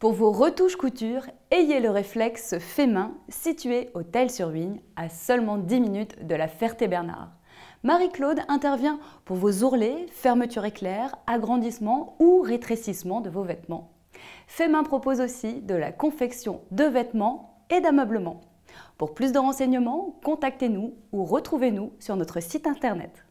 Pour vos retouches couture, ayez le réflexe Fémin situé au tel sur huigne à seulement 10 minutes de la Ferté-Bernard. Marie-Claude intervient pour vos ourlets, fermetures éclair, agrandissements ou rétrécissements de vos vêtements. Fémin propose aussi de la confection de vêtements et d'ameublement. Pour plus de renseignements, contactez-nous ou retrouvez-nous sur notre site internet.